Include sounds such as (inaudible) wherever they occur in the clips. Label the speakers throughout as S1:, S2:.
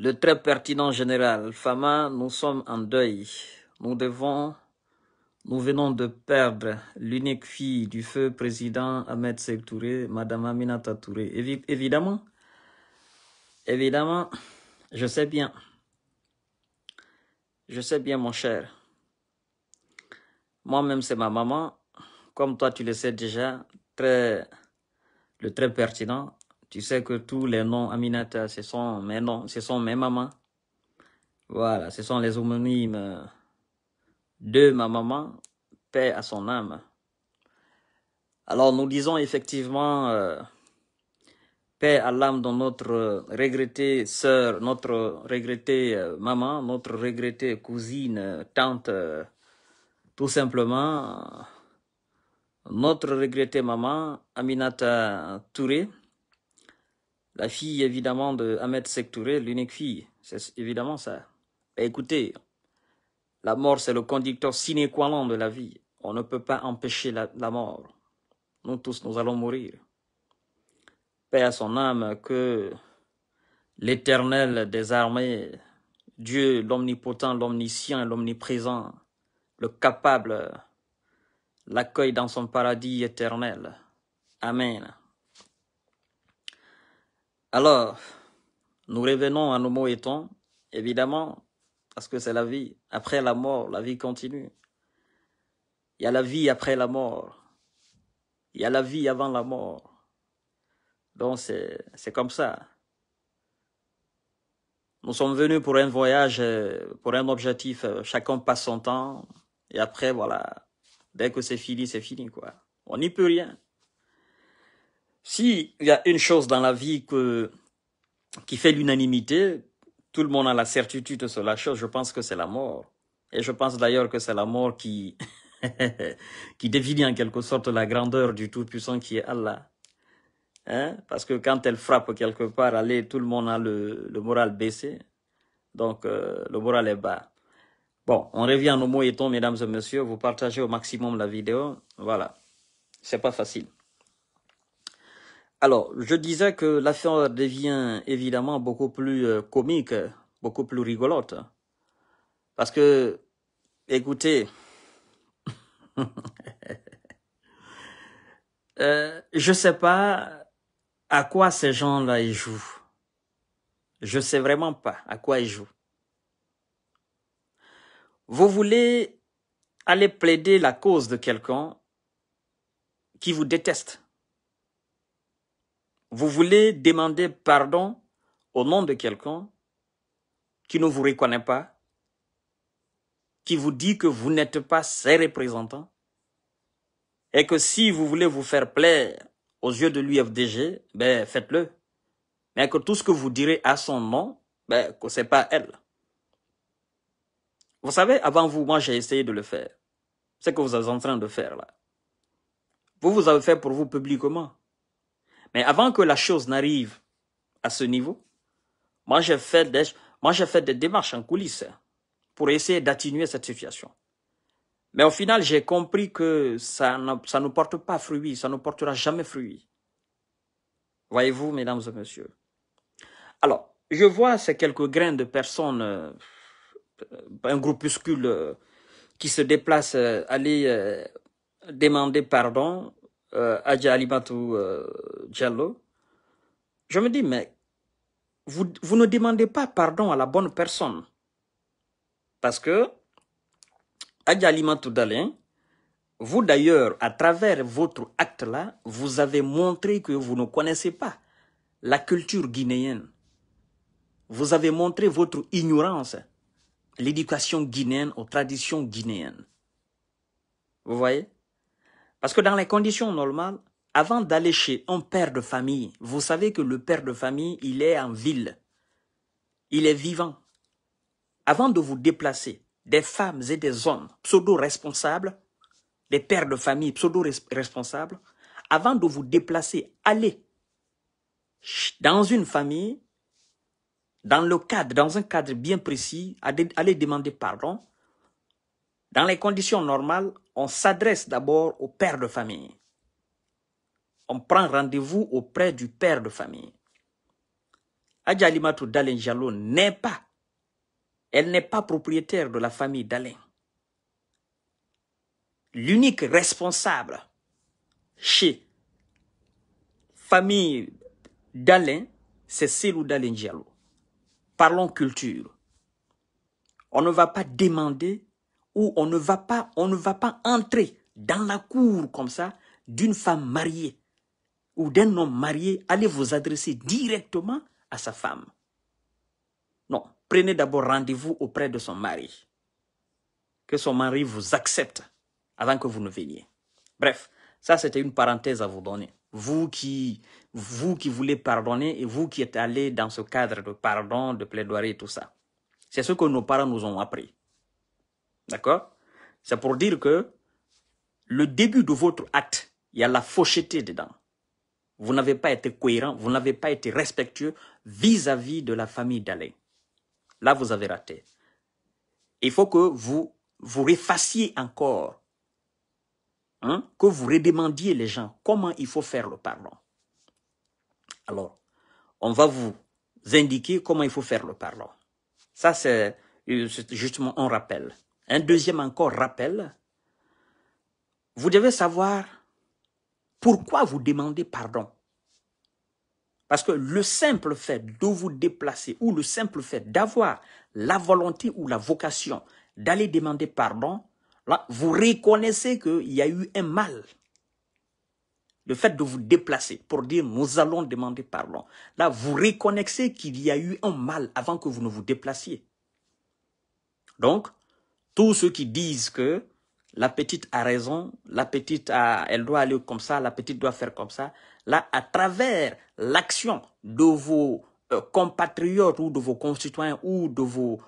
S1: Le très pertinent général Fama, nous sommes en deuil. Nous devons, nous venons de perdre l'unique fille du feu président Ahmed Sekou Touré, Madame Aminata Touré. évidemment, évidemment, je sais bien. Je sais bien, mon cher. Moi-même, c'est ma maman. Comme toi, tu le sais déjà, très, le très pertinent. Tu sais que tous les noms Aminata, ce sont mes noms, ce sont mes mamans. Voilà, ce sont les homonymes de ma maman, paix à son âme. Alors nous disons effectivement euh, paix à l'âme de notre regrettée sœur, notre regrettée euh, maman, notre regrettée cousine, tante, tout simplement, euh, notre regrettée maman, Aminata Touré. La fille, évidemment, de Ahmed Sektouré, l'unique fille. C'est évidemment ça. écoutez, la mort, c'est le conducteur sine qua non de la vie. On ne peut pas empêcher la, mort. Nous tous, nous allons mourir. Paix à son âme, que l'éternel des armées, Dieu, l'omnipotent, l'omniscient, l'omniprésent, le capable, l'accueille dans son paradis éternel. Amen. Alors, nous revenons à nos mots étant, évidemment, parce que c'est la vie. Après la mort, la vie continue. Il y a la vie après la mort. Il y a la vie avant la mort. Donc c'est comme ça. Nous sommes venus pour un voyage, euh, pour un objectif. Euh, chacun passe son temps. Et après, voilà, dès que c'est fini, c'est fini. quoi. On n'y peut rien. S'il y a une chose dans la vie que, qui fait l'unanimité, tout le monde a la certitude sur la chose, je pense que c'est la mort. Et je pense d'ailleurs que c'est la mort qui, (laughs) qui définit en quelque sorte la grandeur du Tout-Puissant qui est Allah. Hein? Parce que quand elle frappe quelque part, allez, tout le monde a le, moral baissé. Donc, euh, le moral est bas. Bon, on revient à nos mots et mesdames et messieurs. Vous partagez au maximum la vidéo. Voilà. C'est pas facile. Alors, je disais que l'affaire devient évidemment beaucoup plus euh, comique, beaucoup plus rigolote. Parce que, écoutez, (laughs) euh, je ne sais pas à quoi ces gens-là jouent. Je ne sais vraiment pas à quoi ils jouent. Vous voulez aller plaider la cause de quelqu'un qui vous déteste. Vous voulez demander pardon au nom de quelqu'un qui ne vous reconnaît pas, qui vous dit que vous n'êtes pas ses représentants, et que si vous voulez vous faire plaire aux yeux de l'UFDG, ben faites-le. Mais que tout ce que vous direz à son nom, ben que c'est pas elle. Vous savez, avant vous, moi j'ai essayé de le faire. C'est ce que vous êtes en train de faire là. Vous vous avez fait pour vous publiquement. Mais avant que la chose n'arrive à ce niveau, moi j'ai fait des, fait des démarches en coulisses pour essayer d'atténuer cette situation. Mais au final, j'ai compris que ça ne, ça ne porte pas fruit, ça ne portera jamais fruit. Voyez-vous, mesdames et messieurs. Alors, je vois ces quelques grains de personnes, euh, un groupuscule qui se déplace, euh, aller euh, demander pardon euh, Adja Alimatu euh, je me dis, mais vous, vous ne demandez pas pardon à la bonne personne. Parce que Adja Alimatu Dalin, vous d'ailleurs, à travers votre acte-là, vous avez montré que vous ne connaissez pas la culture guinéenne. Vous avez montré votre ignorance, l'éducation guinéenne aux traditions guinéennes. Vous voyez parce que dans les conditions normales, avant d'aller chez un père de famille, vous savez que le père de famille, il est en ville. Il est vivant. Avant de vous déplacer, des femmes et des hommes pseudo-responsables, des pères de famille pseudo-responsables, avant de vous déplacer, allez dans une famille, dans le cadre, dans un cadre bien précis, allez demander pardon. Dans les conditions normales, on s'adresse d'abord au père de famille. On prend rendez-vous auprès du père de famille. Adjalimatou Limato n'est pas, elle n'est pas propriétaire de la famille Dalen. L'unique responsable chez famille d'Alain, c'est Selou d'Alengialo. Parlons culture. On ne va pas demander où on ne va pas, on ne va pas entrer dans la cour comme ça d'une femme mariée ou d'un homme marié, allez vous adresser directement à sa femme. Non, prenez d'abord rendez-vous auprès de son mari. Que son mari vous accepte avant que vous ne veniez. Bref, ça c'était une parenthèse à vous donner. Vous qui, vous qui voulez pardonner et vous qui êtes allé dans ce cadre de pardon, de plaidoirie et tout ça. C'est ce que nos parents nous ont appris. D'accord C'est pour dire que le début de votre acte, il y a la faucheté dedans. Vous n'avez pas été cohérent, vous n'avez pas été respectueux vis-à-vis de la famille d'Alain. Là, vous avez raté. Il faut que vous vous refassiez encore, hein, que vous redemandiez les gens comment il faut faire le pardon. Alors, on va vous indiquer comment il faut faire le pardon. Ça, c'est euh, justement un rappel. Un deuxième encore rappel. Vous devez savoir pourquoi vous demandez pardon. Parce que le simple fait de vous déplacer ou le simple fait d'avoir la volonté ou la vocation d'aller demander pardon, là, vous reconnaissez qu'il y a eu un mal. Le fait de vous déplacer pour dire nous allons demander pardon, là, vous reconnaissez qu'il y a eu un mal avant que vous ne vous déplaciez. Donc, tous ceux qui disent que la petite a raison, la petite a, elle doit aller comme ça, la petite doit faire comme ça, là, à travers l'action de vos euh, compatriotes ou de vos concitoyens ou de vos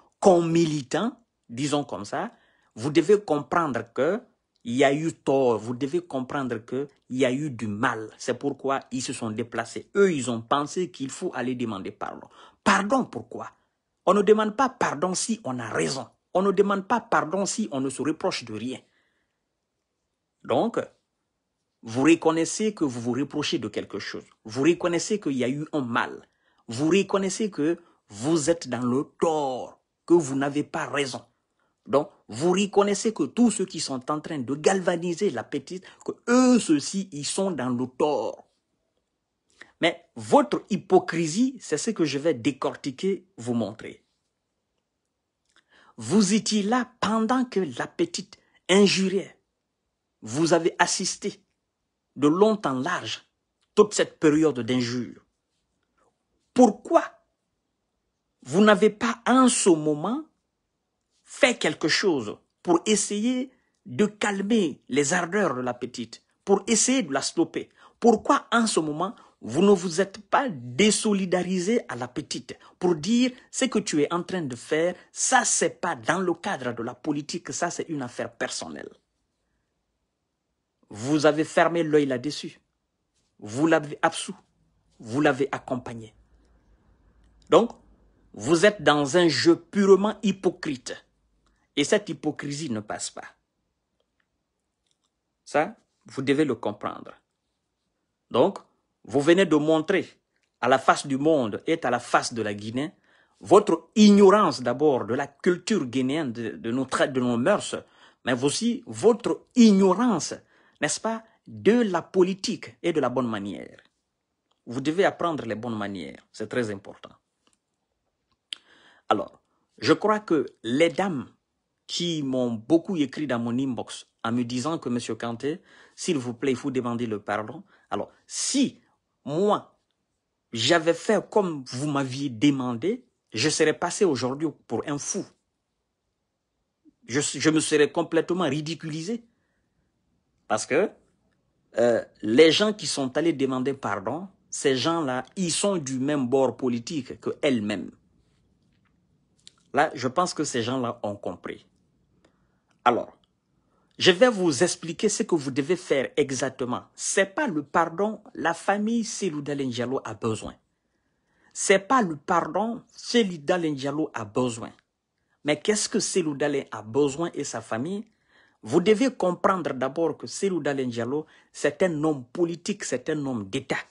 S1: militants disons comme ça, vous devez comprendre que il y a eu tort, vous devez comprendre qu'il y a eu du mal. C'est pourquoi ils se sont déplacés. Eux, ils ont pensé qu'il faut aller demander pardon. Pardon pourquoi On ne demande pas pardon si on a raison. On ne demande pas pardon si on ne se reproche de rien. Donc, vous reconnaissez que vous vous reprochez de quelque chose. Vous reconnaissez qu'il y a eu un mal. Vous reconnaissez que vous êtes dans le tort, que vous n'avez pas raison. Donc, vous reconnaissez que tous ceux qui sont en train de galvaniser la petite, que eux, ceux-ci, ils sont dans le tort. Mais votre hypocrisie, c'est ce que je vais décortiquer, vous montrer. Vous étiez là pendant que la petite injuriait. Vous avez assisté de long en large toute cette période d'injures. Pourquoi vous n'avez pas en ce moment fait quelque chose pour essayer de calmer les ardeurs de la petite, pour essayer de la stopper Pourquoi en ce moment vous ne vous êtes pas désolidarisé à la petite pour dire ce que tu es en train de faire, ça c'est pas dans le cadre de la politique, ça c'est une affaire personnelle. Vous avez fermé l'œil là-dessus. Vous l'avez absous. Vous l'avez accompagné. Donc, vous êtes dans un jeu purement hypocrite. Et cette hypocrisie ne passe pas. Ça, vous devez le comprendre. Donc, vous venez de montrer à la face du monde et à la face de la Guinée votre ignorance d'abord de la culture guinéenne, de, nos de nos mœurs, mais aussi votre ignorance, n'est-ce pas, de la politique et de la bonne manière. Vous devez apprendre les bonnes manières, c'est très important. Alors, je crois que les dames qui m'ont beaucoup écrit dans mon inbox en me disant que, Monsieur Kanté, s'il vous plaît, il faut demander le pardon. Alors, si moi, j'avais fait comme vous m'aviez demandé, je serais passé aujourd'hui pour un fou. Je, me serais complètement ridiculisé. Parce que euh, les gens qui sont allés demander pardon, ces gens-là, ils sont du même bord politique que elle mêmes Là, je pense que ces gens-là ont compris. Alors, je vais vous expliquer ce que vous devez faire exactement. C'est pas le pardon la famille Selou Dalenjalo a besoin. C'est pas le pardon Selou Dalenjalo a besoin. Mais qu'est-ce que Selou a besoin et sa famille Vous devez comprendre d'abord que Selou Dalenjalo, c'est un homme politique, c'est un homme d'État.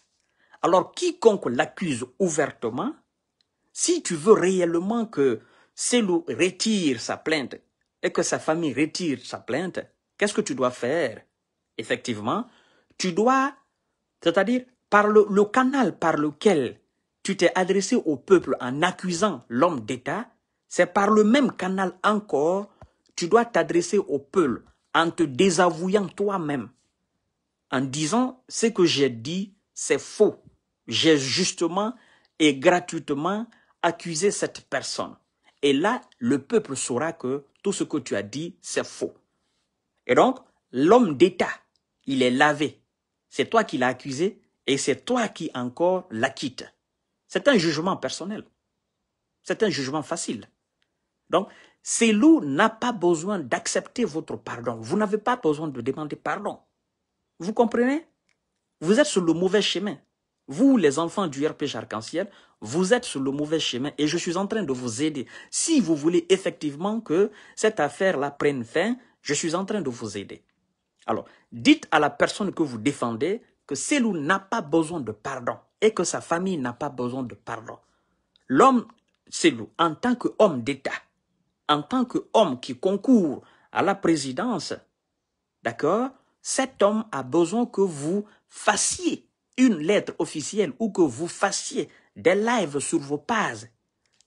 S1: Alors quiconque l'accuse ouvertement, si tu veux réellement que Selou retire sa plainte et que sa famille retire sa plainte, Qu'est-ce que tu dois faire Effectivement, tu dois, c'est-à-dire par le, canal par lequel tu t'es adressé au peuple en accusant l'homme d'État, c'est par le même canal encore, tu dois t'adresser au peuple en te désavouant toi-même, en disant ce que j'ai dit, c'est faux. J'ai justement et gratuitement accusé cette personne. Et là, le peuple saura que tout ce que tu as dit, c'est faux. Et donc, l'homme d'État, il est lavé. C'est toi qui l'as accusé et c'est toi qui encore l'acquitte. C'est un jugement personnel. C'est un jugement facile. Donc, loups n'a pas besoin d'accepter votre pardon. Vous n'avez pas besoin de demander pardon. Vous comprenez Vous êtes sur le mauvais chemin. Vous, les enfants du RP Arc-en-Ciel, vous êtes sur le mauvais chemin et je suis en train de vous aider. Si vous voulez effectivement que cette affaire-là prenne fin, je suis en train de vous aider. Alors, dites à la personne que vous défendez que Selou n'a pas besoin de pardon et que sa famille n'a pas besoin de pardon. L'homme Selou, en tant qu'homme d'État, en tant qu'homme qui concourt à la présidence, d'accord, cet homme a besoin que vous fassiez une lettre officielle ou que vous fassiez des lives sur vos pages.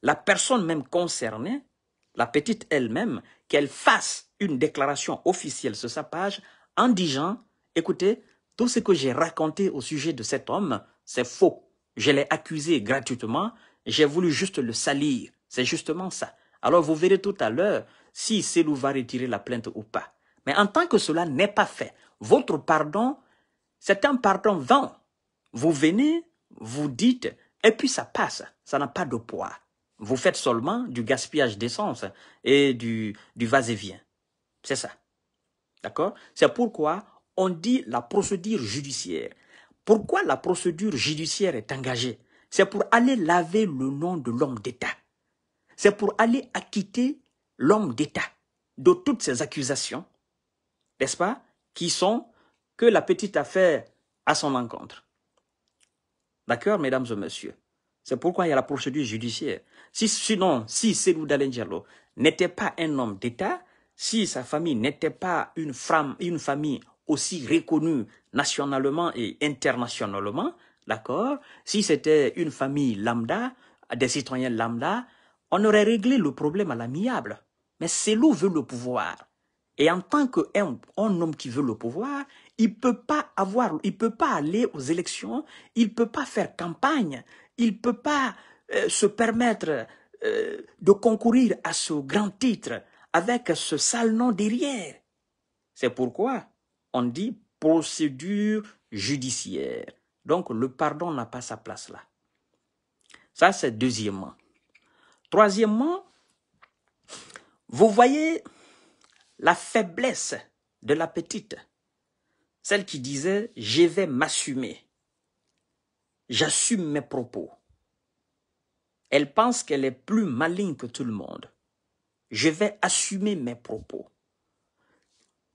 S1: La personne même concernée la petite elle-même, qu'elle fasse une déclaration officielle sur sa page en disant, écoutez, tout ce que j'ai raconté au sujet de cet homme, c'est faux. Je l'ai accusé gratuitement, j'ai voulu juste le salir. C'est justement ça. Alors vous verrez tout à l'heure si Selou va retirer la plainte ou pas. Mais en tant que cela n'est pas fait, votre pardon, c'est un pardon vent. Vous venez, vous dites, et puis ça passe. Ça n'a pas de poids. Vous faites seulement du gaspillage d'essence et du, du et vient C'est ça. D'accord C'est pourquoi on dit la procédure judiciaire. Pourquoi la procédure judiciaire est engagée C'est pour aller laver le nom de l'homme d'État. C'est pour aller acquitter l'homme d'État de toutes ces accusations, n'est-ce pas, qui sont que la petite affaire à son encontre. D'accord, mesdames et messieurs c'est pourquoi il y a la procédure judiciaire. Si, sinon, si Célou Diallo n'était pas un homme d'État, si sa famille n'était pas une, famille aussi reconnue nationalement et internationalement, d'accord Si c'était une famille lambda, des citoyens lambda, on aurait réglé le problème à l'amiable. Mais Selou veut le pouvoir. Et en tant qu'un un homme qui veut le pouvoir, il peut pas avoir, il peut pas aller aux élections, il peut pas faire campagne, il ne peut pas euh, se permettre euh, de concourir à ce grand titre avec ce sale nom derrière. C'est pourquoi on dit procédure judiciaire. Donc le pardon n'a pas sa place là. Ça, c'est deuxièmement. Troisièmement, vous voyez la faiblesse de la petite, celle qui disait ⁇ Je vais m'assumer ⁇ J'assume mes propos. Elle pense qu'elle est plus maligne que tout le monde. Je vais assumer mes propos.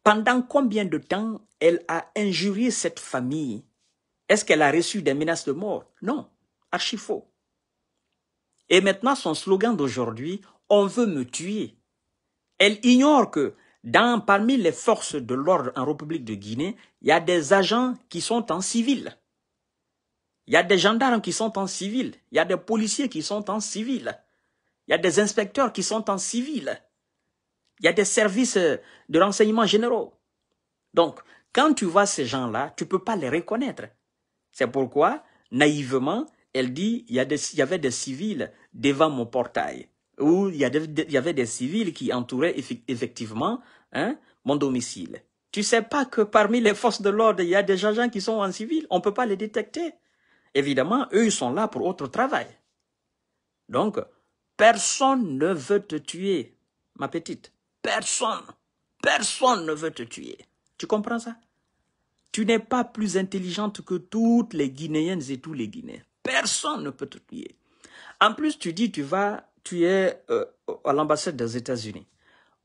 S1: Pendant combien de temps elle a injurié cette famille Est-ce qu'elle a reçu des menaces de mort Non, archi faux. Et maintenant, son slogan d'aujourd'hui, on veut me tuer. Elle ignore que dans, parmi les forces de l'ordre en République de Guinée, il y a des agents qui sont en civil. Il y a des gendarmes qui sont en civil. Il y a des policiers qui sont en civil. Il y a des inspecteurs qui sont en civil. Il y a des services euh, de renseignement généraux. Donc, quand tu vois ces gens-là, tu ne peux pas les reconnaître. C'est pourquoi, naïvement, elle dit, il y, avait des civils devant mon portail. Ou il y, avait des civils qui entouraient effectivement hein, mon domicile. Tu ne sais pas que parmi les forces de l'ordre, il y a des gens qui sont en civil. On ne peut pas les détecter. Évidemment, eux, ils sont là pour autre travail. Donc, personne ne veut te tuer, ma petite. Personne. Personne ne veut te tuer. Tu comprends ça Tu n'es pas plus intelligente que toutes les Guinéennes et tous les Guinéens. Personne ne peut te tuer. En plus, tu dis, tu vas, tu es euh, à l'ambassade des États-Unis.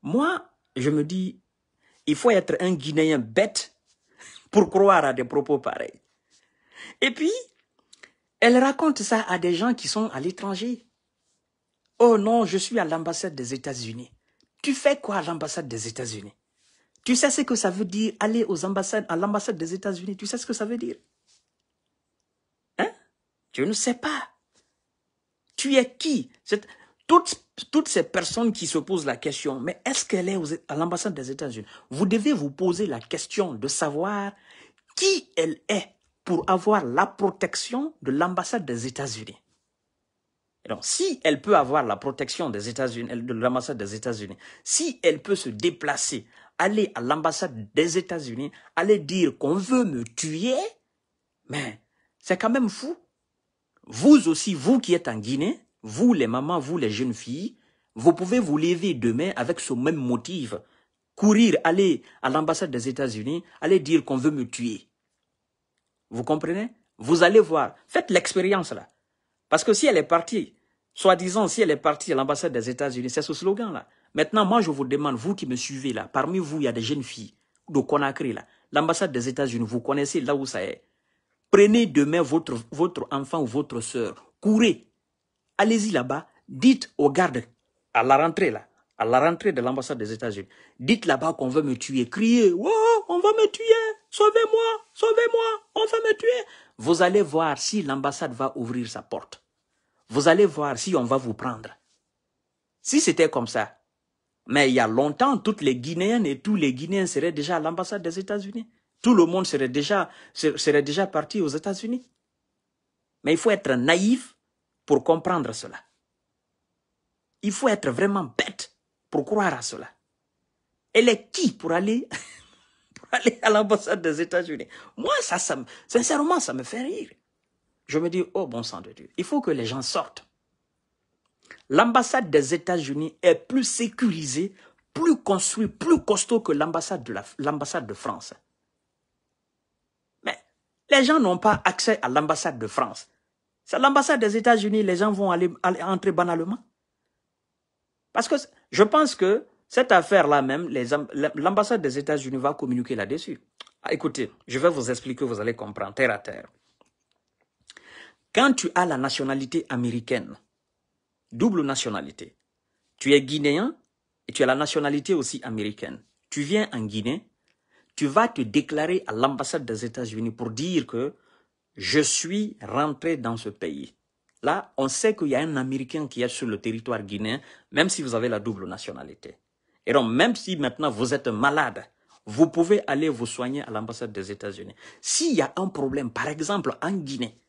S1: Moi, je me dis, il faut être un Guinéen bête pour croire à des propos pareils. Et puis, elle raconte ça à des gens qui sont à l'étranger. Oh non, je suis à l'ambassade des États-Unis. Tu fais quoi à l'ambassade des États-Unis Tu sais ce que ça veut dire aller aux ambassades, à l'ambassade des États-Unis Tu sais ce que ça veut dire Hein Tu ne sais pas. Tu es qui toutes, toutes ces personnes qui se posent la question, mais est-ce qu'elle est, à l'ambassade des États-Unis Vous devez vous poser la question de savoir qui elle est pour avoir la protection de l'ambassade des États-Unis. Donc, si elle peut avoir la protection des États-Unis, de l'ambassade des États-Unis, si elle peut se déplacer, aller à l'ambassade des États-Unis, aller dire qu'on veut me tuer, mais c'est quand même fou. Vous aussi, vous qui êtes en Guinée, vous les mamans, vous les jeunes filles, vous pouvez vous lever demain avec ce même motif, courir, aller à l'ambassade des États-Unis, aller dire qu'on veut me tuer. Vous comprenez Vous allez voir. Faites l'expérience là. Parce que si elle est partie, soi-disant, si elle est partie à l'ambassade des États-Unis, c'est ce slogan-là. Maintenant, moi, je vous demande, vous qui me suivez là, parmi vous, il y a des jeunes filles de Conakry là. L'ambassade des États-Unis, vous connaissez là où ça est. Prenez demain votre, votre enfant ou votre soeur, Courez. Allez-y là-bas. Dites aux gardes à la rentrée là à la rentrée de l'ambassade des États-Unis. Dites là-bas qu'on veut me tuer. Criez, oh, on va me tuer. Sauvez-moi, sauvez-moi, on va me tuer. Vous allez voir si l'ambassade va ouvrir sa porte. Vous allez voir si on va vous prendre. Si c'était comme ça, mais il y a longtemps, toutes les Guinéennes et tous les Guinéens seraient déjà à l'ambassade des États-Unis. Tout le monde serait déjà, serait déjà parti aux États-Unis. Mais il faut être naïf pour comprendre cela. Il faut être vraiment bête pour croire à cela Elle est qui pour aller, (laughs) aller à l'ambassade des États-Unis Moi, ça, ça, sincèrement, ça me fait rire. Je me dis, oh bon sang de Dieu, il faut que les gens sortent. L'ambassade des États-Unis est plus sécurisée, plus construite, plus costaud que l'ambassade de, de France. Mais les gens n'ont pas accès à l'ambassade de France. C'est l'ambassade des États-Unis, les gens vont aller, aller entrer banalement. Parce que je pense que cette affaire-là même, l'ambassade des États-Unis va communiquer là-dessus. Ah, écoutez, je vais vous expliquer, vous allez comprendre, terre à terre. Quand tu as la nationalité américaine, double nationalité, tu es guinéen et tu as la nationalité aussi américaine. Tu viens en Guinée, tu vas te déclarer à l'ambassade des États-Unis pour dire que je suis rentré dans ce pays. Là, on sait qu'il y a un Américain qui est sur le territoire guinéen, même si vous avez la double nationalité. Et donc, même si maintenant vous êtes malade, vous pouvez aller vous soigner à l'ambassade des États-Unis. S'il y a un problème, par exemple en Guinée,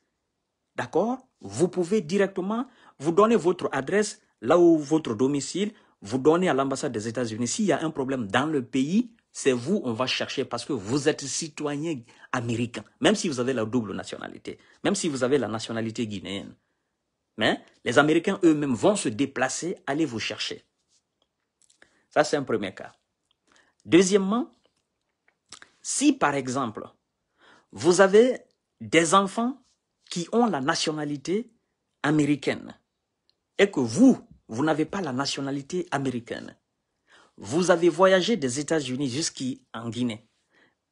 S1: d'accord, vous pouvez directement vous donner votre adresse, là où votre domicile, vous donner à l'ambassade des États-Unis. S'il y a un problème dans le pays, c'est vous, on va chercher parce que vous êtes citoyen américain, même si vous avez la double nationalité, même si vous avez la nationalité guinéenne. Mais les Américains eux-mêmes vont se déplacer, aller vous chercher. Ça, c'est un premier cas. Deuxièmement, si par exemple, vous avez des enfants qui ont la nationalité américaine et que vous, vous n'avez pas la nationalité américaine, vous avez voyagé des États-Unis jusqu'en Guinée.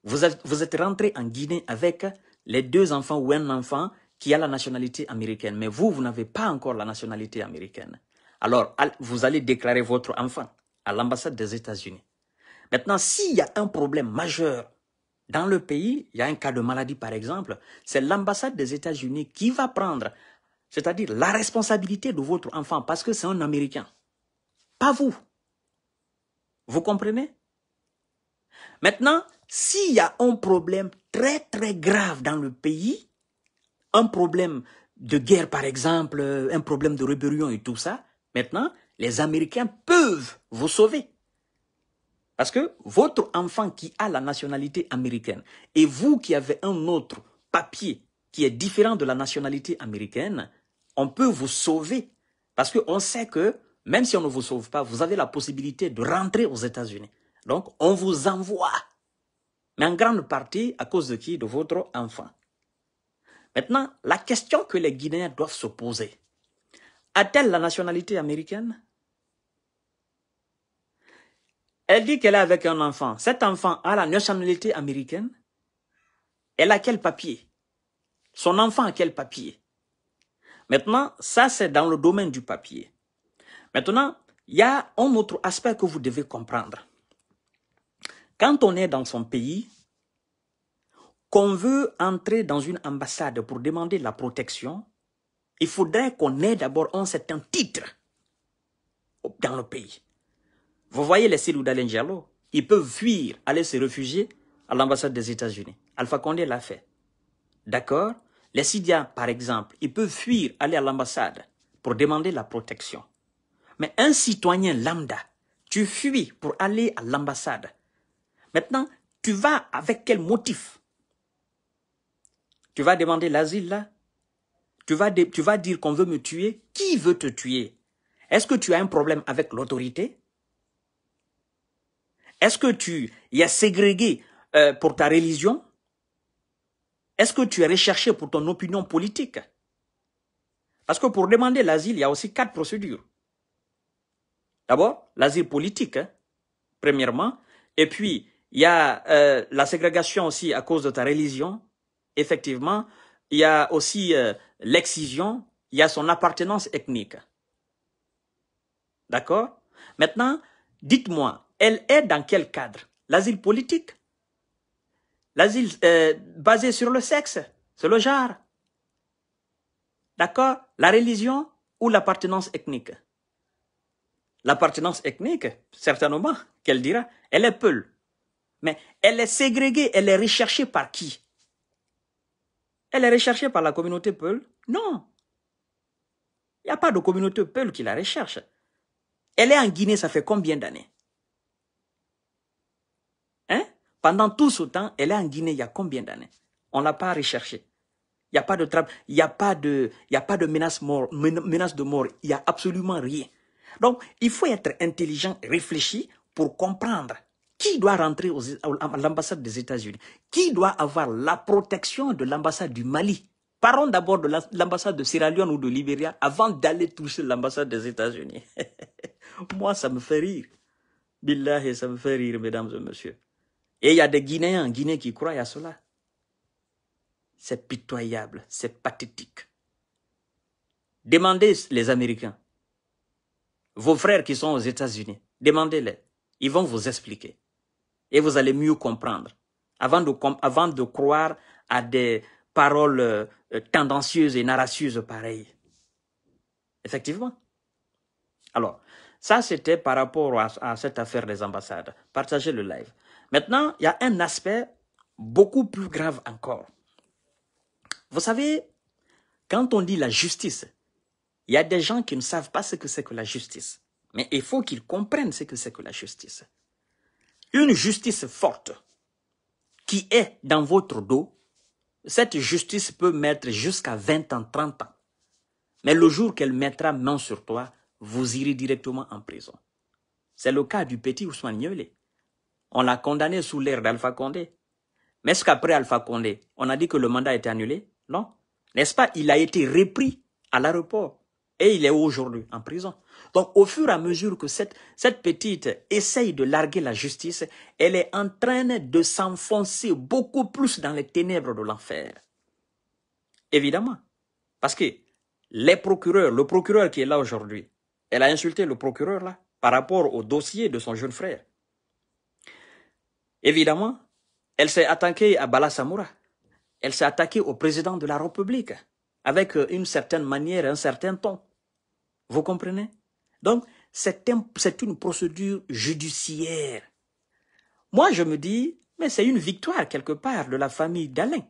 S1: Vous, êtes rentré en Guinée avec les deux enfants ou un enfant qui a la nationalité américaine, mais vous, vous n'avez pas encore la nationalité américaine. Alors, vous allez déclarer votre enfant à l'ambassade des États-Unis. Maintenant, s'il y a un problème majeur dans le pays, il y a un cas de maladie par exemple, c'est l'ambassade des États-Unis qui va prendre, c'est-à-dire la responsabilité de votre enfant parce que c'est un Américain, pas vous. Vous comprenez Maintenant, s'il y a un problème très très grave dans le pays, un problème de guerre, par exemple, euh, un problème de rébellion et tout ça, maintenant, les Américains peuvent vous sauver. Parce que votre enfant qui a la nationalité américaine et vous qui avez un autre papier qui est différent de la nationalité américaine, on peut vous sauver. Parce qu'on sait que même si on ne vous sauve pas, vous avez la possibilité de rentrer aux États-Unis. Donc, on vous envoie. Mais en grande partie à cause de qui De votre enfant. Maintenant, la question que les Guinéens doivent se poser, a-t-elle la nationalité américaine Elle dit qu'elle est avec un enfant. Cet enfant a la nationalité américaine Elle a quel papier Son enfant a quel papier Maintenant, ça c'est dans le domaine du papier. Maintenant, il y a un autre aspect que vous devez comprendre. Quand on est dans son pays, qu'on veut entrer dans une ambassade pour demander la protection, il faudrait qu'on ait d'abord un certain titre dans le pays. Vous voyez les Sirou Diallo, ils peuvent fuir, aller se réfugier à l'ambassade des États-Unis. Alpha Condé l'a fait. D'accord Les Sidiens, par exemple, ils peuvent fuir, aller à l'ambassade pour demander la protection. Mais un citoyen lambda, tu fuis pour aller à l'ambassade. Maintenant, tu vas avec quel motif tu vas demander l'asile là tu vas, tu vas dire qu'on veut me tuer Qui veut te tuer Est-ce que tu as un problème avec l'autorité Est-ce que tu y as ségrégué euh, pour ta religion Est-ce que tu es recherché pour ton opinion politique Parce que pour demander l'asile, il y a aussi quatre procédures. D'abord, l'asile politique, hein, premièrement. Et puis, il y a euh, la ségrégation aussi à cause de ta religion, effectivement, il y a aussi euh, l'excision, il y a son appartenance ethnique. D'accord Maintenant, dites-moi, elle est dans quel cadre L'asile politique L'asile euh, basé sur le sexe, sur le genre D'accord La religion ou l'appartenance ethnique L'appartenance ethnique, certainement, qu'elle dira, elle est peule. Mais elle est ségrégée, elle est recherchée par qui elle est recherchée par la communauté Peul Non. Il n'y a pas de communauté Peul qui la recherche. Elle est en Guinée, ça fait combien d'années Hein Pendant tout ce temps, elle est en Guinée, il y a combien d'années On ne l'a pas recherchée. Il n'y a pas de trappe, il a pas de, y a pas de menace, menace de mort, il n'y a absolument rien. Donc, il faut être intelligent, réfléchi pour comprendre qui doit rentrer à l'ambassade des États-Unis Qui doit avoir la protection de l'ambassade du Mali Parlons d'abord de l'ambassade de Sierra Leone ou de Libéria avant d'aller toucher l'ambassade des États-Unis. (laughs) Moi, ça me fait rire. Billahi, ça me fait rire, mesdames et messieurs. Et il y a des Guinéens en Guinée qui croient à cela. C'est pitoyable, c'est pathétique. Demandez les Américains, vos frères qui sont aux États-Unis, demandez-les. Ils vont vous expliquer et vous allez mieux comprendre. Avant de, croire à des paroles euh, tendancieuses et narracieuses pareilles. Effectivement. Alors, ça, c'était par rapport à, cette affaire des ambassades. Partagez le live. Maintenant, il y a un aspect beaucoup plus grave encore. Vous savez, quand on dit la justice, il y a des gens qui ne savent pas ce que c'est que la justice. Mais il faut qu'ils comprennent ce que c'est que la justice une justice forte qui est dans votre dos, cette justice peut mettre jusqu'à 20 ans, 30 ans. Mais le jour qu'elle mettra main sur toi, vous irez directement en prison. C'est le cas du petit Ousmane Niolé. On l'a condamné sous l'ère d'Alpha Condé. Mais est-ce qu'après Alpha Condé, on a dit que le mandat était annulé Non. N'est-ce pas Il a été repris à l'aéroport et il est aujourd'hui en prison. Donc au fur et à mesure que cette, petite essaye de larguer la justice, elle est en train de s'enfoncer beaucoup plus dans les ténèbres de l'enfer. Évidemment. Parce que les procureurs, le procureur qui est là aujourd'hui, elle a insulté le procureur là par rapport au dossier de son jeune frère. Évidemment, elle s'est attaquée à Bala Samoura. Elle s'est attaquée au président de la République avec une certaine manière, un certain ton. Vous comprenez donc, c'est une procédure judiciaire. Moi, je me dis, mais c'est une victoire quelque part de la famille d'Alain.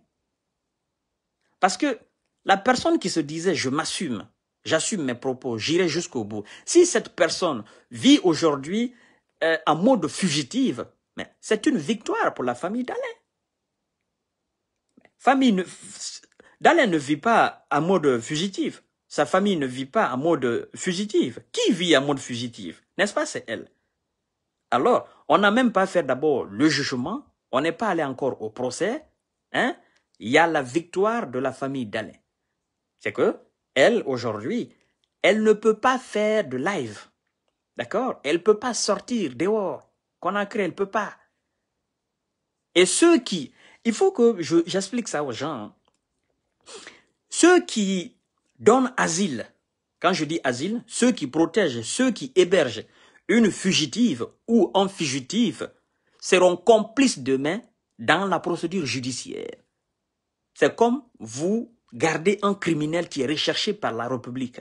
S1: Parce que la personne qui se disait, je m'assume, j'assume mes propos, j'irai jusqu'au bout. Si cette personne vit aujourd'hui euh, en mode fugitive, c'est une victoire pour la famille d'Alain. Famille, ne, ne vit pas en mode fugitive. Sa famille ne vit pas en mode fugitive. Qui vit en mode fugitive N'est-ce pas C'est elle. Alors, on n'a même pas fait d'abord le jugement. On n'est pas allé encore au procès. Hein Il y a la victoire de la famille d'Alain. C'est que elle, aujourd'hui, elle ne peut pas faire de live. D'accord Elle ne peut pas sortir dehors. Qu'on a créé, elle ne peut pas. Et ceux qui... Il faut que j'explique ça aux gens. Hein. Ceux qui donne asile. Quand je dis asile, ceux qui protègent, ceux qui hébergent une fugitive ou un fugitif seront complices demain dans la procédure judiciaire. C'est comme vous gardez un criminel qui est recherché par la République,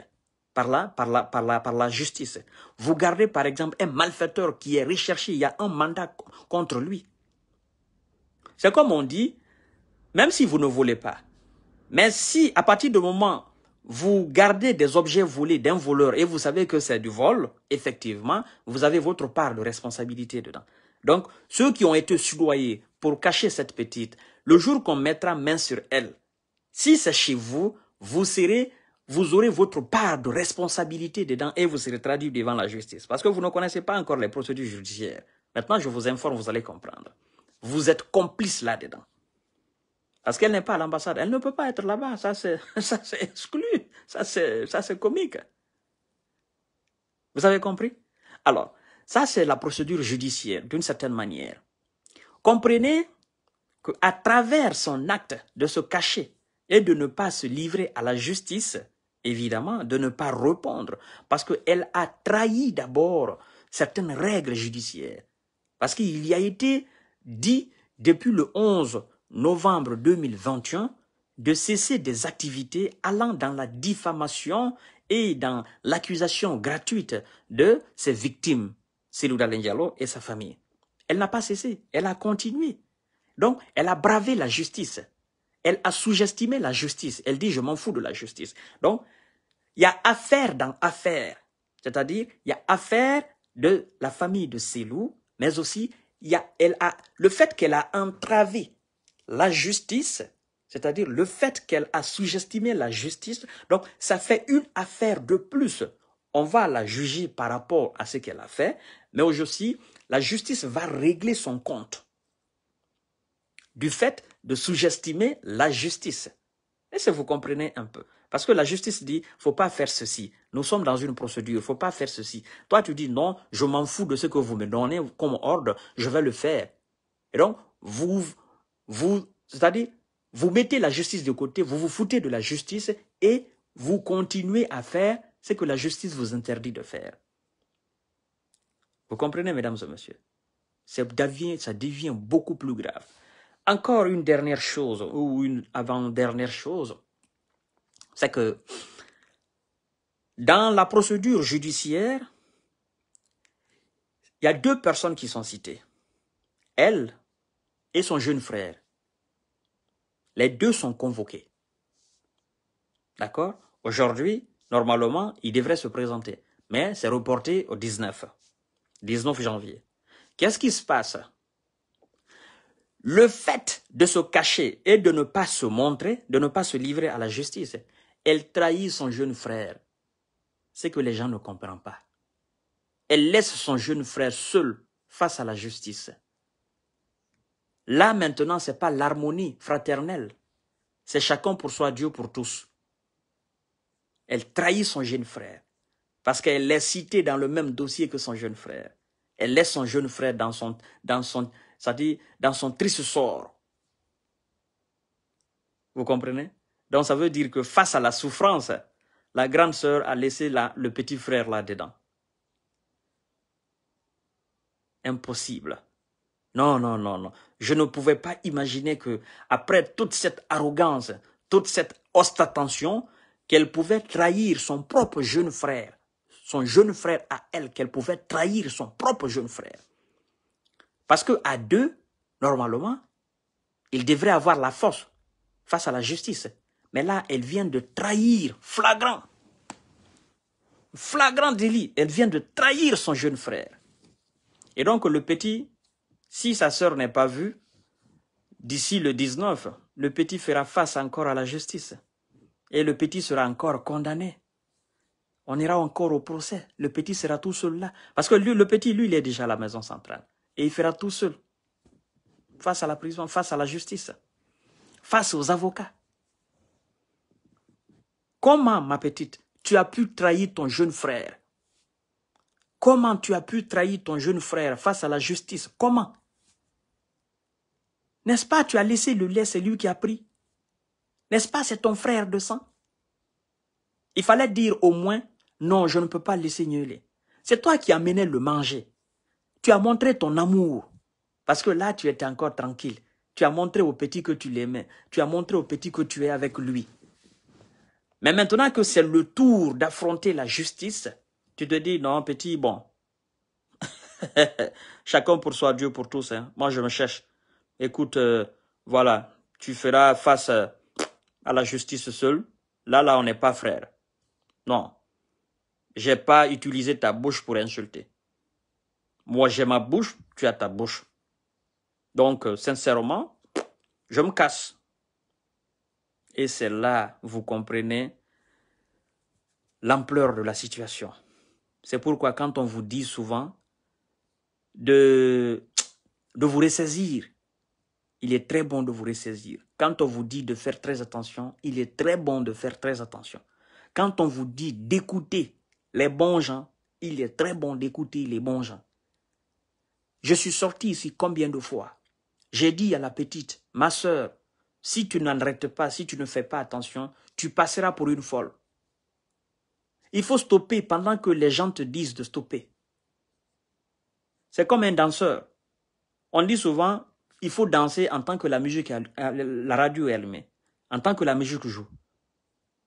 S1: par la, par la, par la, justice. Vous gardez par exemple un malfaiteur qui est recherché, il y a un mandat contre lui. C'est comme on dit, même si vous ne voulez pas, mais si à partir du moment vous gardez des objets volés d'un voleur et vous savez que c'est du vol, effectivement, vous avez votre part de responsabilité dedans. Donc, ceux qui ont été soudoyés pour cacher cette petite, le jour qu'on mettra main sur elle, si c'est chez vous, vous serez, vous aurez votre part de responsabilité dedans et vous serez traduit devant la justice. Parce que vous ne connaissez pas encore les procédures judiciaires. Maintenant, je vous informe, vous allez comprendre. Vous êtes complice là-dedans. Parce qu'elle n'est pas à l'ambassade. Elle ne peut pas être là-bas. Ça, c'est (laughs) exclu. Ça, c'est comique. Vous avez compris Alors, ça, c'est la procédure judiciaire, d'une certaine manière. Comprenez qu'à travers son acte de se cacher et de ne pas se livrer à la justice, évidemment, de ne pas répondre, parce qu'elle a trahi d'abord certaines règles judiciaires. Parce qu'il y a été dit depuis le 11 novembre 2021 de cesser des activités allant dans la diffamation et dans l'accusation gratuite de ses victimes, Selou Diallo et sa famille. Elle n'a pas cessé, elle a continué. Donc, elle a bravé la justice. Elle a sous-estimé la justice. Elle dit, je m'en fous de la justice. Donc, il y a affaire dans affaire. C'est-à-dire, il y a affaire de la famille de Selou, mais aussi, il y a, elle a, le fait qu'elle a entravé la justice, c'est-à-dire le fait qu'elle a sous-estimé la justice, donc ça fait une affaire de plus. On va la juger par rapport à ce qu'elle a fait, mais aujourd'hui, la justice va régler son compte du fait de sous-estimer la justice. Et si vous comprenez un peu Parce que la justice dit, faut pas faire ceci. Nous sommes dans une procédure, faut pas faire ceci. Toi, tu dis, non, je m'en fous de ce que vous me donnez comme ordre, je vais le faire. Et donc, vous vous, c'est-à-dire, vous mettez la justice de côté, vous vous foutez de la justice et vous continuez à faire ce que la justice vous interdit de faire. Vous comprenez, mesdames et messieurs ça devient, ça devient beaucoup plus grave. Encore une dernière chose, ou une avant-dernière chose, c'est que dans la procédure judiciaire, il y a deux personnes qui sont citées. Elle et son jeune frère. Les deux sont convoqués. D'accord Aujourd'hui, normalement, il devrait se présenter. Mais c'est reporté au 19. 19 janvier. Qu'est-ce qui se passe Le fait de se cacher et de ne pas se montrer, de ne pas se livrer à la justice, elle trahit son jeune frère. C'est que les gens ne comprennent pas. Elle laisse son jeune frère seul face à la justice. Là maintenant, ce n'est pas l'harmonie fraternelle. C'est chacun pour soi, Dieu pour tous. Elle trahit son jeune frère parce qu'elle est citée dans le même dossier que son jeune frère. Elle laisse son jeune frère dans son, dans son, ça dit, dans son triste sort. Vous comprenez Donc ça veut dire que face à la souffrance, la grande sœur a laissé la, le petit frère là-dedans. Impossible. Non, non, non, non. Je ne pouvais pas imaginer que, après toute cette arrogance, toute cette ostentation, qu'elle pouvait trahir son propre jeune frère, son jeune frère à elle, qu'elle pouvait trahir son propre jeune frère. Parce que à deux, normalement, il devrait avoir la force face à la justice. Mais là, elle vient de trahir, flagrant, flagrant délit. Elle vient de trahir son jeune frère. Et donc, le petit si sa sœur n'est pas vue, d'ici le 19, le petit fera face encore à la justice. Et le petit sera encore condamné. On ira encore au procès. Le petit sera tout seul là. Parce que le petit, lui, il est déjà à la maison centrale. Et il fera tout seul. Face à la prison, face à la justice. Face aux avocats. Comment, ma petite, tu as pu trahir ton jeune frère Comment tu as pu trahir ton jeune frère face à la justice Comment n'est-ce pas, tu as laissé le lait, c'est lui qui a pris. N'est-ce pas, c'est ton frère de sang. Il fallait dire au moins, non, je ne peux pas laisser lait. C'est toi qui as mené le manger. Tu as montré ton amour. Parce que là, tu étais encore tranquille. Tu as montré au petit que tu l'aimais. Tu as montré au petit que tu es avec lui. Mais maintenant que c'est le tour d'affronter la justice, tu te dis, non, petit, bon. (laughs) Chacun pour soi, Dieu pour tous. Hein. Moi, je me cherche écoute, euh, voilà, tu feras face euh, à la justice seule. Là, là, on n'est pas frère. Non. J'ai pas utilisé ta bouche pour insulter. Moi, j'ai ma bouche, tu as ta bouche. Donc, euh, sincèrement, je me casse. Et c'est là, vous comprenez l'ampleur de la situation. C'est pourquoi quand on vous dit souvent de, de vous ressaisir, il est très bon de vous ressaisir. Quand on vous dit de faire très attention, il est très bon de faire très attention. Quand on vous dit d'écouter les bons gens, il est très bon d'écouter les bons gens. Je suis sorti ici combien de fois J'ai dit à la petite, ma soeur... si tu n'arrêtes pas, si tu ne fais pas attention, tu passeras pour une folle. Il faut stopper pendant que les gens te disent de stopper. C'est comme un danseur. On dit souvent, il faut danser en tant que la musique, la radio elle-même, en tant que la musique joue.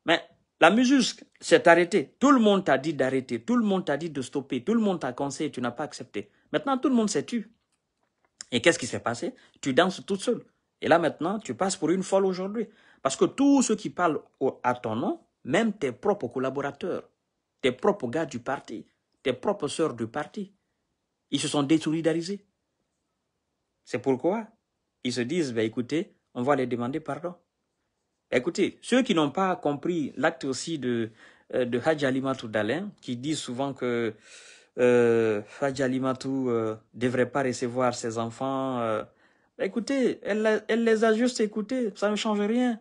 S1: Mais la musique s'est arrêtée. Tout le monde t'a dit d'arrêter. Tout le monde t'a dit de stopper. Tout le monde t'a conseillé. Tu n'as pas accepté. Maintenant, tout le monde s'est tu. Et qu'est-ce qui s'est passé Tu danses toute seule. Et là, maintenant, tu passes pour une folle aujourd'hui. Parce que tous ceux qui parlent à ton nom, même tes propres collaborateurs, tes propres gars du parti, tes propres sœurs du parti, ils se sont désolidarisés. C'est pourquoi ils se disent, ben écoutez, on va les demander pardon. Bah, écoutez, ceux qui n'ont pas compris l'acte aussi de, euh, de Hadji Dalin, qui dit souvent que euh, ne euh, devrait pas recevoir ses enfants, euh, bah, écoutez, elle, elle, les a juste écoutés, ça ne change rien.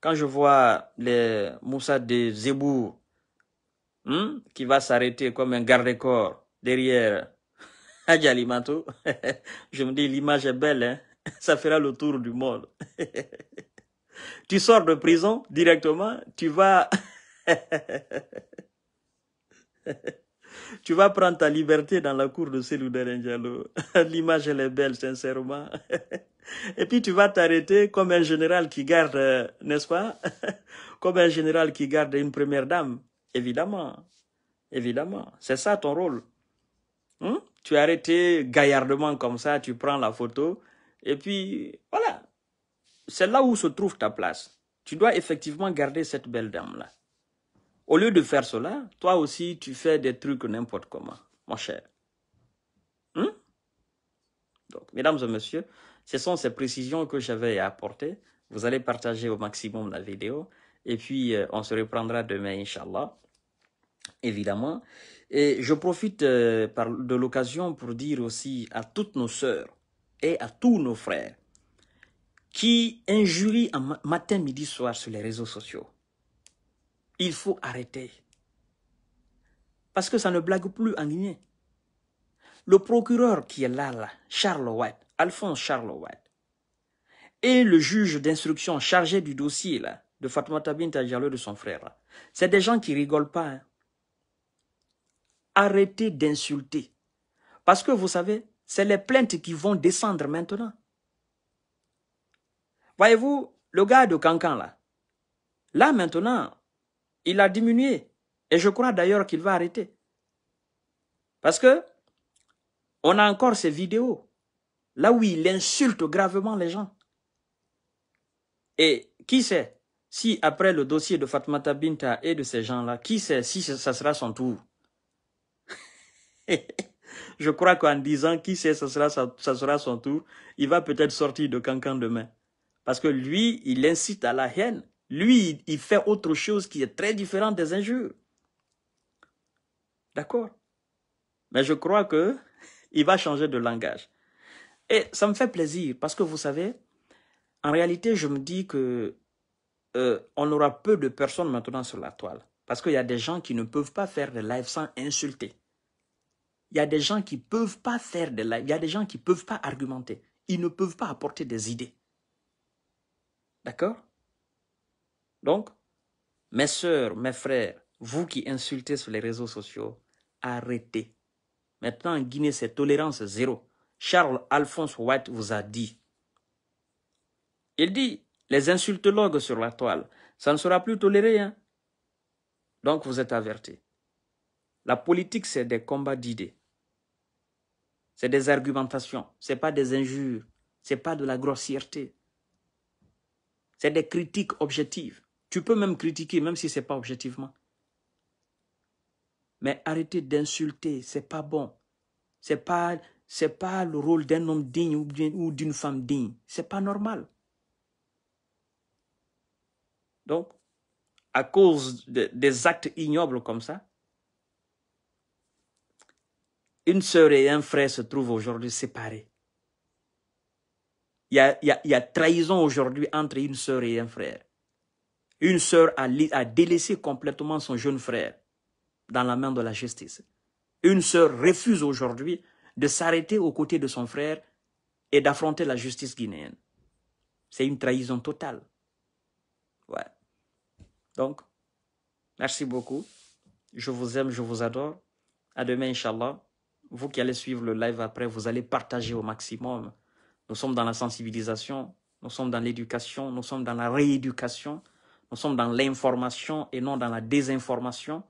S1: Quand je vois les Moussa de Zebou, hmm, qui va s'arrêter comme un garde-corps derrière (laughs) je me dis, l'image est belle, hein. (laughs) ça fera le tour du monde. (laughs) tu sors de prison directement, tu vas... tu vas prendre ta liberté dans la cour de Selou Angelou. L'image, elle est belle, sincèrement. Et puis tu vas t'arrêter comme un général qui garde, euh, n'est-ce pas Comme un général qui garde une première dame, évidemment. Évidemment, c'est ça ton rôle. Hmm? Tu arrêtes arrêté gaillardement comme ça, tu prends la photo. Et puis, voilà. C'est là où se trouve ta place. Tu dois effectivement garder cette belle dame-là. Au lieu de faire cela, toi aussi, tu fais des trucs n'importe comment, mon cher. Hmm? Donc, mesdames et messieurs, ce sont ces précisions que j'avais à apporter. Vous allez partager au maximum la vidéo. Et puis, euh, on se reprendra demain, Inch'Allah. Évidemment. Et je profite euh, de l'occasion pour dire aussi à toutes nos sœurs et à tous nos frères qui injurient matin, midi, soir sur les réseaux sociaux. Il faut arrêter. Parce que ça ne blague plus en Guinée. Le procureur qui est là, là Charles White, Alphonse Charles White, et le juge d'instruction chargé du dossier là, de Fatma Tabin de son frère, c'est des gens qui rigolent pas. Hein arrêtez d'insulter. Parce que vous savez, c'est les plaintes qui vont descendre maintenant. Voyez-vous, le gars de Cancan là, là maintenant, il a diminué. Et je crois d'ailleurs qu'il va arrêter. Parce que on a encore ces vidéos là où il insulte gravement les gens. Et qui sait si après le dossier de Fatmata Binta et de ces gens-là, qui sait si ça sera son tour (laughs) Je crois qu'en disant qui sait, ça sera, ça, sera son tour, il va peut-être sortir de cancan demain. Parce que lui, il incite à la haine. Lui, il fait autre chose qui est très différente des injures. D'accord Mais je crois que (laughs) il va changer de langage. Et ça me fait plaisir parce que vous savez, en réalité, je me dis que euh, on aura peu de personnes maintenant sur la toile. Parce qu'il y a des gens qui ne peuvent pas faire des live sans insulter il y a des gens qui ne peuvent pas faire de live, il y a des gens qui ne peuvent pas argumenter, ils ne peuvent pas apporter des idées. D'accord Donc, mes soeurs, mes frères, vous qui insultez sur les réseaux sociaux, arrêtez. Maintenant, en Guinée, c'est tolérance zéro. Charles Alphonse White vous a dit. Il dit, les insultologues sur la toile, ça ne sera plus toléré. Hein? Donc, vous êtes avertis. La politique, c'est des combats d'idées. C'est des argumentations, c'est pas des injures, c'est pas de la grossièreté. C'est des critiques objectives. Tu peux même critiquer, même si ce n'est pas objectivement. Mais arrêtez d'insulter, c'est pas bon. C'est pas, c'est pas le rôle d'un homme digne ou d'une femme digne. C'est pas normal. Donc, à cause des actes ignobles comme ça, une sœur et un frère se trouvent aujourd'hui séparés. Il y a, trahison aujourd'hui entre une sœur et un frère. Une sœur a, délaissé complètement son jeune frère dans la main de la justice. Une sœur refuse aujourd'hui de s'arrêter aux côtés de son frère et d'affronter la justice guinéenne. C'est une trahison totale. Ouais. Donc, merci beaucoup. Je vous aime, je vous adore. À demain, Inch'Allah vous qui allez suivre le live après, vous allez partager au maximum. Nous sommes dans la sensibilisation, nous sommes dans l'éducation, nous sommes dans la rééducation, nous sommes dans l'information et non dans la désinformation.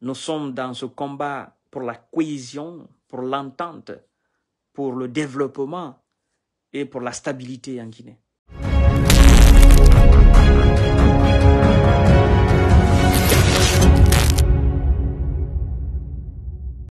S1: Nous sommes dans ce combat pour la cohésion, pour l'entente, pour le développement et pour la stabilité en Guinée.